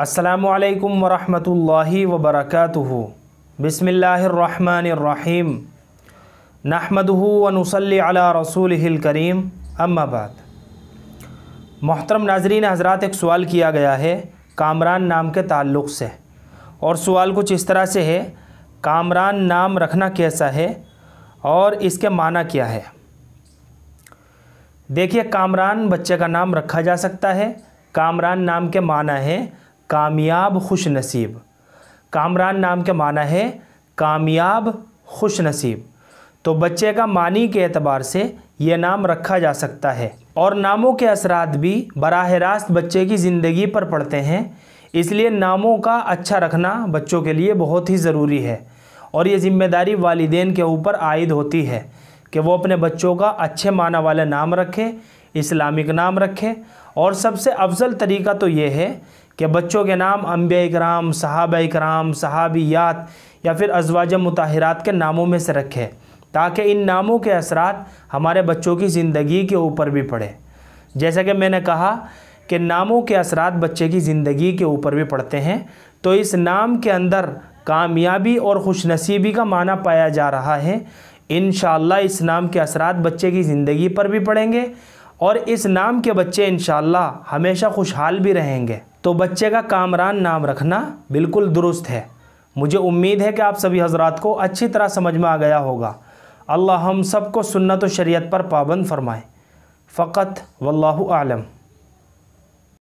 असलकम वरहि वबरक बसमीम नहमदूनसल रसूल करीम अम्माबाद मोहतरम नाजरीन हज़रात एक सवाल किया गया है कामरान नाम के ताल्लुक़ से और सवाल कुछ इस तरह से है कामरान नाम रखना कैसा है और इसके माना क्या है देखिए कामरान बच्चे का नाम रखा जा सकता है कामरान नाम के माना है कामयाब खुश नसीब कामरान नाम के माना है कामयाब खुश नसीब तो बच्चे का मानी के अतबार से यह नाम रखा जा सकता है और नामों के असरात भी बराह रास्त बच्चे की ज़िंदगी पर पड़ते हैं इसलिए नामों का अच्छा रखना बच्चों के लिए बहुत ही ज़रूरी है और ये ज़िम्मेदारी वालदेन के ऊपर आयद होती है कि वो अपने बच्चों का अच्छे माना वाला नाम रखें इस्लामिक नाम रखें और सबसे अफजल तरीका तो ये है कि बच्चों के नाम अम्ब इक्राम सहाब इक्राम सहाबियात या फिर अजवाज मतहरात के नामों में से रखें ताकि इन नामों के असरात हमारे बच्चों की ज़िंदगी के ऊपर भी पड़े जैसा कि मैंने कहा कि नामों के असरात बच्चे की ज़िंदगी के ऊपर भी पड़ते हैं तो इस नाम के अंदर कामयाबी और खुशनसीबी का माना पाया जा रहा है इन इस नाम के असरात बच्चे की ज़िंदगी पर भी पड़ेंगे और इस नाम के बच्चे इन हमेशा खुशहाल भी रहेंगे तो बच्चे का कामरान नाम रखना बिल्कुल दुरुस्त है मुझे उम्मीद है कि आप सभी हजरात को अच्छी तरह समझ में आ गया होगा अल्लाह हम सबको सुन्नत शरीयत पर पाबंद फरमाए फ़कत वल्लाह आलम